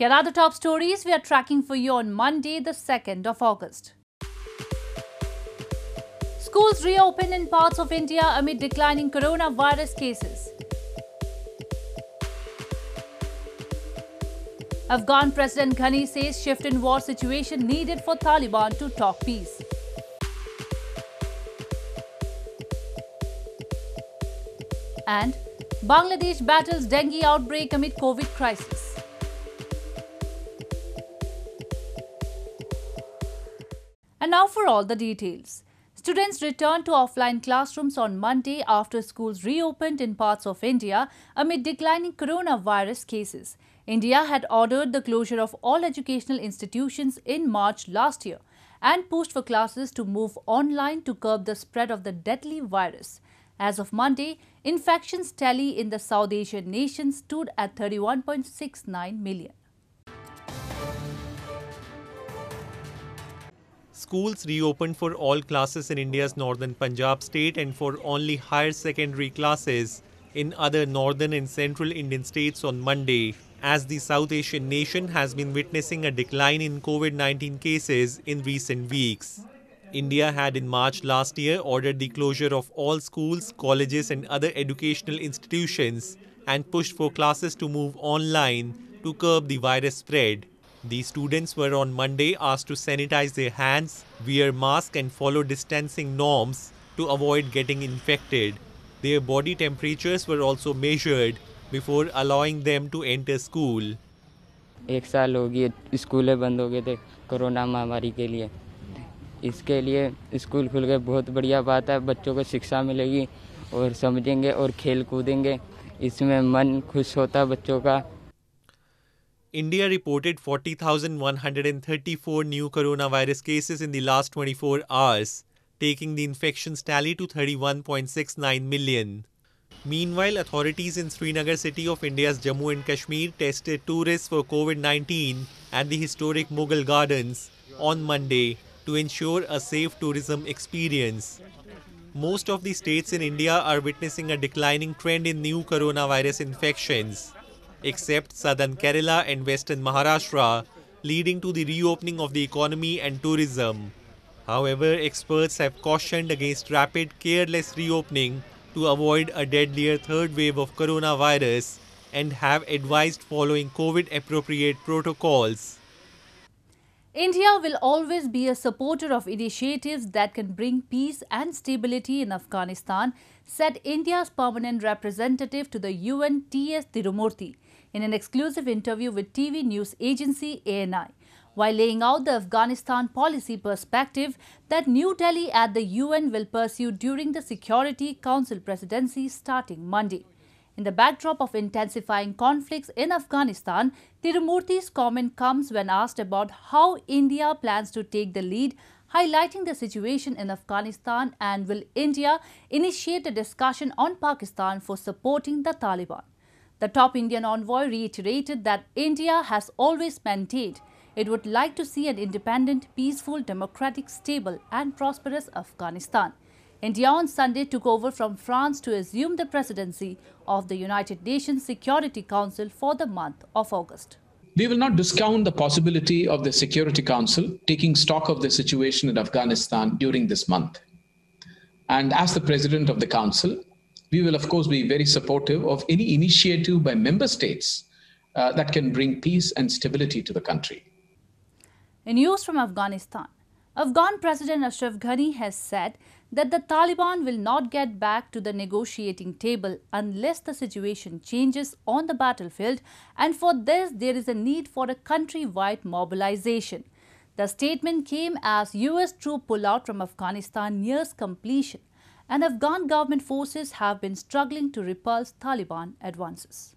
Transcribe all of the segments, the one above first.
Here are the top stories we are tracking for you on Monday, the 2nd of August. Schools reopen in parts of India amid declining coronavirus cases. Afghan President Ghani says shift in war situation needed for Taliban to talk peace. And Bangladesh battles dengue outbreak amid COVID crisis. And now for all the details. Students returned to offline classrooms on Monday after schools reopened in parts of India amid declining coronavirus cases. India had ordered the closure of all educational institutions in March last year and pushed for classes to move online to curb the spread of the deadly virus. As of Monday, infections tally in the South Asian nation stood at 31.69 million. schools reopened for all classes in India's northern Punjab state and for only higher secondary classes in other northern and central Indian states on Monday. As the South Asian nation has been witnessing a decline in COVID 19 cases in recent weeks. India had in March last year ordered the closure of all schools, colleges, and other educational institutions and pushed for classes to move online to curb the virus spread. The students were on Monday asked to sanitize their hands, wear mask, and follow distancing norms to avoid getting infected. Their body temperatures were also measured before allowing them to enter school. एक साल हो गया स्कूलें बंद हो गए थे corona महामारी के लिए इसके लिए स्कूल खुल गए बहुत बढ़िया बात है बच्चों को शिक्षा मिलेगी और समझेंगे और खेल कूदेंगे इसमें मन खुश होता बच्चों का India reported 40,134 new coronavirus cases in the last 24 hours, taking the infections tally to 31.69 million. Meanwhile, authorities in Srinagar city of India's Jammu and Kashmir tested tourists for COVID-19 at the historic Mughal Gardens on Monday to ensure a safe tourism experience. Most of the states in India are witnessing a declining trend in new coronavirus infections except southern Kerala and western Maharashtra, leading to the reopening of the economy and tourism. However, experts have cautioned against rapid, careless reopening to avoid a deadlier third wave of coronavirus and have advised following COVID appropriate protocols. India will always be a supporter of initiatives that can bring peace and stability in Afghanistan, said India's permanent representative to the UN T.S. Tirumurthy in an exclusive interview with TV news agency ANI while laying out the Afghanistan policy perspective that New Delhi at the UN will pursue during the Security Council presidency starting Monday. In the backdrop of intensifying conflicts in Afghanistan, Tirumurti's comment comes when asked about how India plans to take the lead, highlighting the situation in Afghanistan and will India initiate a discussion on Pakistan for supporting the Taliban. The top Indian envoy reiterated that India has always maintained it would like to see an independent, peaceful, democratic, stable and prosperous Afghanistan. India on Sunday took over from France to assume the presidency of the United Nations Security Council for the month of August. We will not discount the possibility of the Security Council taking stock of the situation in Afghanistan during this month. And as the president of the council, we will, of course, be very supportive of any initiative by member states uh, that can bring peace and stability to the country. In news from Afghanistan, Afghan President Ashraf Ghani has said that the Taliban will not get back to the negotiating table unless the situation changes on the battlefield and for this there is a need for a countrywide mobilization. The statement came as US troop pullout from Afghanistan nears completion and Afghan government forces have been struggling to repulse Taliban advances.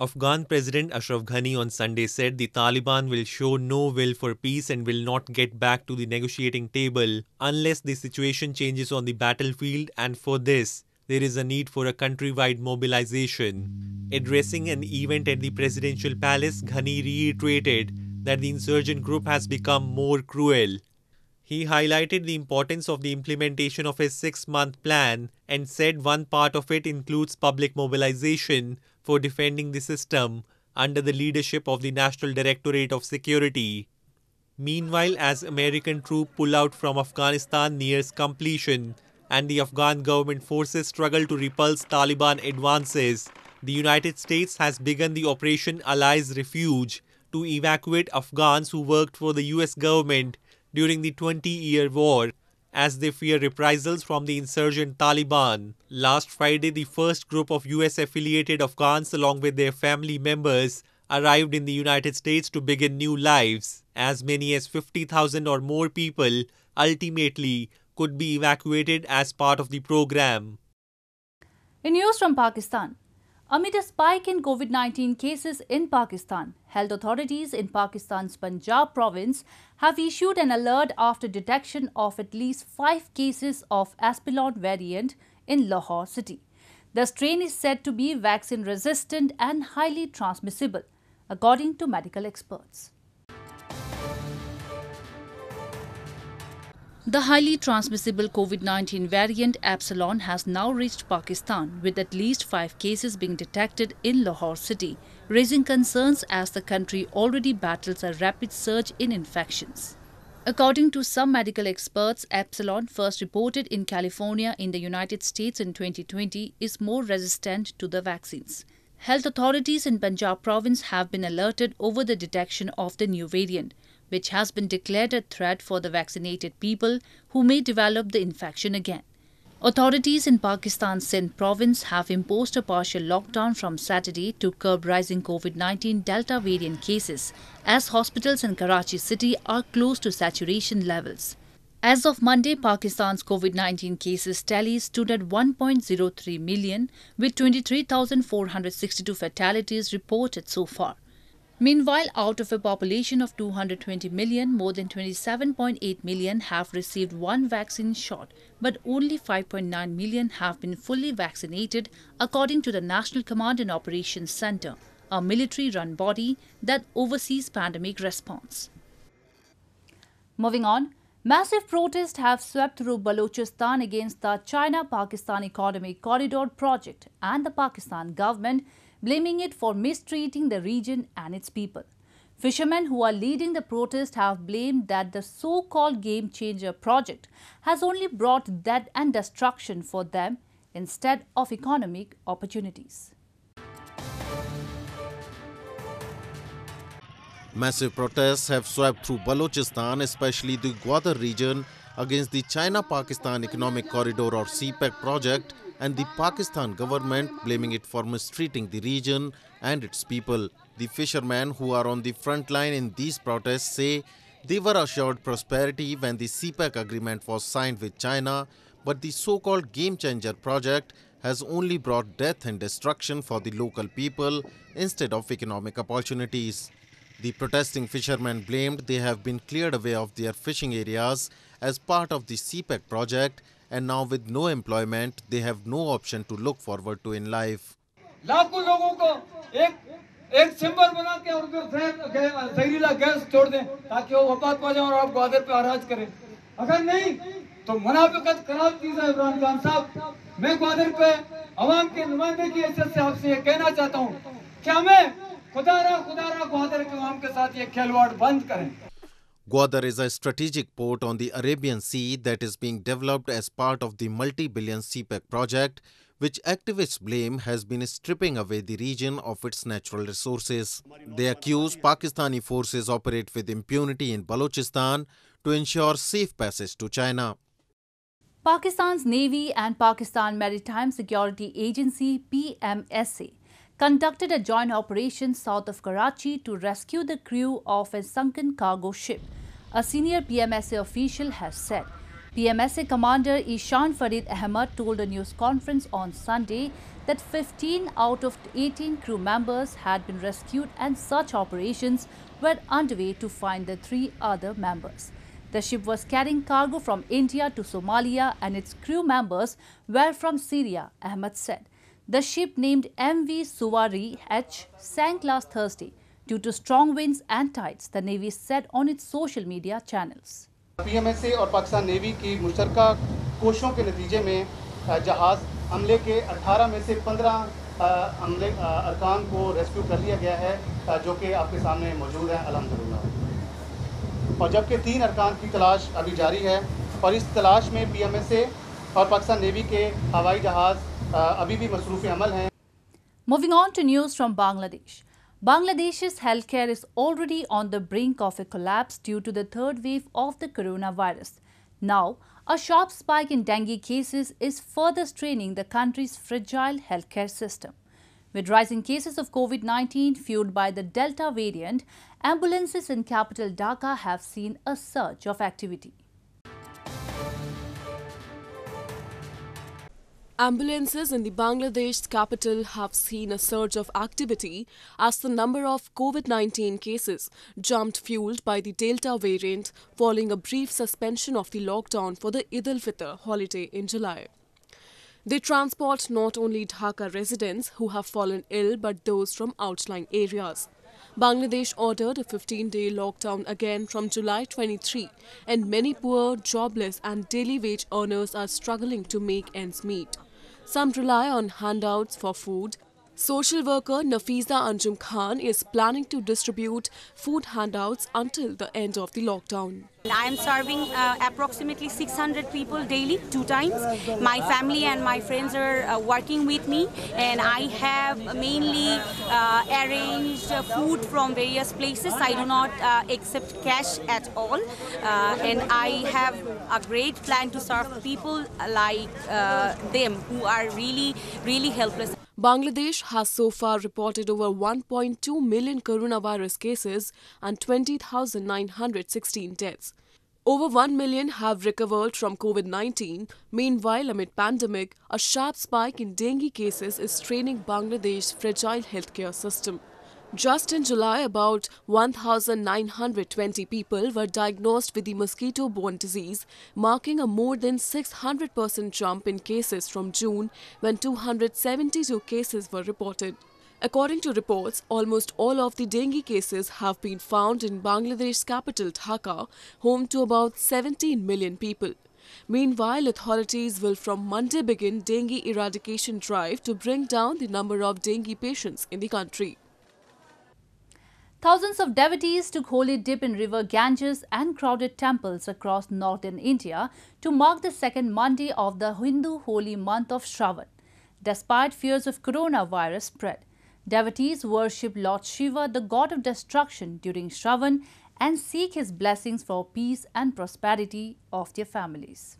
Afghan President Ashraf Ghani on Sunday said the Taliban will show no will for peace and will not get back to the negotiating table unless the situation changes on the battlefield, and for this, there is a need for a countrywide mobilization. Addressing an event at the presidential palace, Ghani reiterated that the insurgent group has become more cruel he highlighted the importance of the implementation of a six month plan and said one part of it includes public mobilization for defending the system under the leadership of the National Directorate of Security. Meanwhile, as American troop pullout from Afghanistan nears completion and the Afghan government forces struggle to repulse Taliban advances, the United States has begun the Operation Allies Refuge to evacuate Afghans who worked for the US government during the 20-year war as they fear reprisals from the insurgent Taliban. Last Friday, the first group of US-affiliated Afghans along with their family members arrived in the United States to begin new lives. As many as 50,000 or more people ultimately could be evacuated as part of the program. In news from Pakistan, Amid a spike in COVID 19 cases in Pakistan, health authorities in Pakistan's Punjab province have issued an alert after detection of at least five cases of Aspilon variant in Lahore city. The strain is said to be vaccine resistant and highly transmissible, according to medical experts. The highly transmissible COVID-19 variant Epsilon has now reached Pakistan, with at least five cases being detected in Lahore city, raising concerns as the country already battles a rapid surge in infections. According to some medical experts, Epsilon, first reported in California in the United States in 2020, is more resistant to the vaccines. Health authorities in Punjab province have been alerted over the detection of the new variant which has been declared a threat for the vaccinated people who may develop the infection again. Authorities in Pakistan's Sindh province have imposed a partial lockdown from Saturday to curb rising COVID-19 Delta variant cases as hospitals in Karachi city are close to saturation levels. As of Monday, Pakistan's COVID-19 cases tally stood at 1.03 million with 23,462 fatalities reported so far. Meanwhile, out of a population of 220 million, more than 27.8 million have received one vaccine shot, but only 5.9 million have been fully vaccinated, according to the National Command and Operations Center, a military-run body that oversees pandemic response. Moving on, massive protests have swept through Balochistan against the China-Pakistan Economic Corridor project and the Pakistan government blaming it for mistreating the region and its people. Fishermen who are leading the protest have blamed that the so-called game changer project has only brought death and destruction for them instead of economic opportunities. Massive protests have swept through Balochistan, especially the Gwadar region, against the China-Pakistan Economic Corridor or CPEC project and the Pakistan government blaming it for mistreating the region and its people. The fishermen who are on the front line in these protests say they were assured prosperity when the CPEC agreement was signed with China, but the so-called Game Changer project has only brought death and destruction for the local people instead of economic opportunities. The protesting fishermen blamed they have been cleared away of their fishing areas as part of the CPEC project and now with no employment, they have no option to look forward to in life. लाखों लोगों को एक एक symbol बना के और जहरीला gas छोड़ दें ताकि वो वफात पा जाए और आप ग्वादर पे आराज करें अगर नहीं तो मुनाफिकत खराब चीज है इमरान खान साहब मैं ग्वादर पे अवाम के नुमाइंदे की हैसियत से आपसे ये कहना चाहता हूँ खुदा रहा खुदा रहा ग्वादर के अवाम के साथ ये खेलवाड़ बंद करें Gwadar is a strategic port on the Arabian Sea that is being developed as part of the multi-billion CPEC project, which activists blame has been stripping away the region of its natural resources. They accuse Pakistani forces operate with impunity in Balochistan to ensure safe passage to China. Pakistan's Navy and Pakistan Maritime Security Agency PMSA conducted a joint operation south of Karachi to rescue the crew of a sunken cargo ship a senior PMSA official has said. PMSA Commander Ishan Farid Ahmad told a news conference on Sunday that 15 out of 18 crew members had been rescued and search operations were underway to find the three other members. The ship was carrying cargo from India to Somalia and its crew members were from Syria, Ahmad said. The ship named MV Suwari H sank last Thursday due to strong winds and tides, the Navy said on its social media channels. PMSA और Pakistan navy की मुशतरका कोशिशों के नतीजे में जहाज़ हमले के 18 में से 15 हमले अरकान को रेस्क्यू कर लिया गया है जो कि आपके सामने मौजूद हैं अलहमदिल्ला और जबकि तीन अरकान की तलाश अभी जारी है और इस तलाश में पी एम एस ए और पाकिस्तान नेवी के हवाई जहाज़ अभी भी मसरूफ़ अमल हैं Moving on to news from Bangladesh. Bangladesh's healthcare is already on the brink of a collapse due to the third wave of the coronavirus. Now, a sharp spike in dengue cases is further straining the country's fragile healthcare system. With rising cases of COVID-19 fueled by the Delta variant, ambulances in capital Dhaka have seen a surge of activity. Ambulances in the Bangladesh capital have seen a surge of activity as the number of COVID 19 cases jumped, fueled by the Delta variant, following a brief suspension of the lockdown for the Eid al Fitr holiday in July. They transport not only Dhaka residents who have fallen ill but those from outlying areas. Bangladesh ordered a 15 day lockdown again from July 23, and many poor, jobless, and daily wage earners are struggling to make ends meet. Some rely on handouts for food Social worker Nafiza Anjum Khan is planning to distribute food handouts until the end of the lockdown. I am serving uh, approximately 600 people daily, two times. My family and my friends are uh, working with me, and I have mainly uh, arranged uh, food from various places. I do not uh, accept cash at all, uh, and I have a great plan to serve people like them who are really, really helpless. Bangladesh has so far reported over 1.2 million coronavirus cases and 20,916 deaths. Over 1 million have recovered from COVID-19. Meanwhile, amid pandemic, a sharp spike in dengue cases is straining Bangladesh's fragile healthcare system. Just in July, about 1,920 people were diagnosed with the mosquito-borne disease, marking a more than 600% jump in cases from June when 272 cases were reported. According to reports, almost all of the dengue cases have been found in Bangladesh's capital Dhaka, home to about 17 million people. Meanwhile, authorities will from Monday begin dengue eradication drive to bring down the number of dengue patients in the country. Thousands of devotees took holy dip in river Ganges and crowded temples across northern India to mark the second Monday of the Hindu holy month of Shravan. Despite fears of coronavirus spread, devotees worship Lord Shiva, the god of destruction, during Shravan and seek his blessings for peace and prosperity of their families.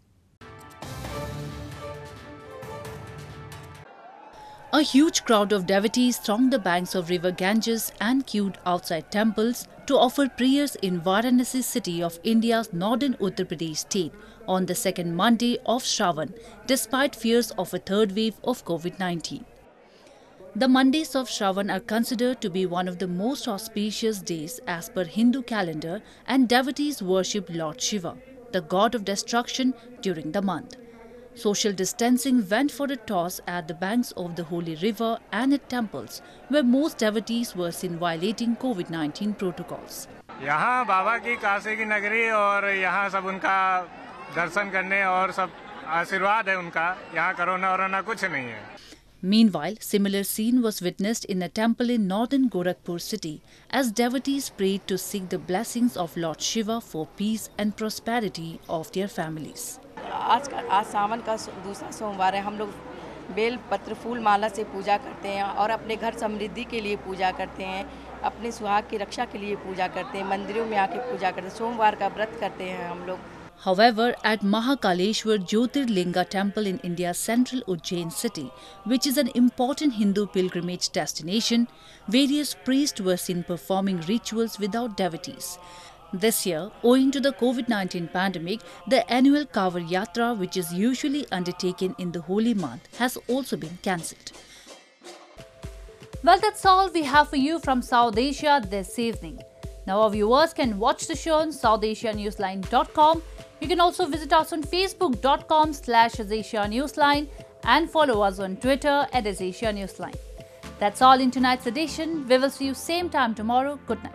A huge crowd of devotees thronged the banks of river Ganges and queued outside temples to offer prayers in Varanasi city of India's northern Uttar Pradesh state on the second Monday of Shravan, despite fears of a third wave of COVID-19. The Mondays of Shravan are considered to be one of the most auspicious days as per Hindu calendar and devotees worship Lord Shiva, the god of destruction during the month. Social distancing went for a toss at the banks of the holy river and at temples, where most devotees were seen violating COVID-19 protocols. यहाँ बाबा की काशी की नगरी और यहाँ सब उनका दर्शन करने और सब आशीर्वाद है उनका यहाँ और वरोना कुछ नहीं है Meanwhile, similar scene was witnessed in a temple in northern Gorakhpur city as devotees prayed to seek the blessings of Lord Shiva for peace and prosperity of their families. आज का आज सावन का दूसरा सोमवार है हम लोग बेल पत्र फूल माला से पूजा करते हैं और अपने घर समृद्धि के लिए पूजा करते हैं अपने सुहाग की रक्षा के लिए पूजा करते हैं मंदिरों में आके पूजा करते हैं सोमवार का व्रत करते हैं हम लोग However, at Mahakaleshwar Jyotirlinga temple in India's central Ujjain city, which is an important Hindu pilgrimage destination, various priests were seen performing rituals without devotees. This year, owing to the COVID-19 pandemic, the annual Kavar Yatra, which is usually undertaken in the holy month, has also been cancelled. Well, that's all we have for you from South Asia this evening. Now, our viewers can watch the show on SouthAsiaNewsline.com. You can also visit us on Facebook.com slash Newsline and follow us on Twitter at Asia Newsline. That's all in tonight's edition. We will see you same time tomorrow. Good night.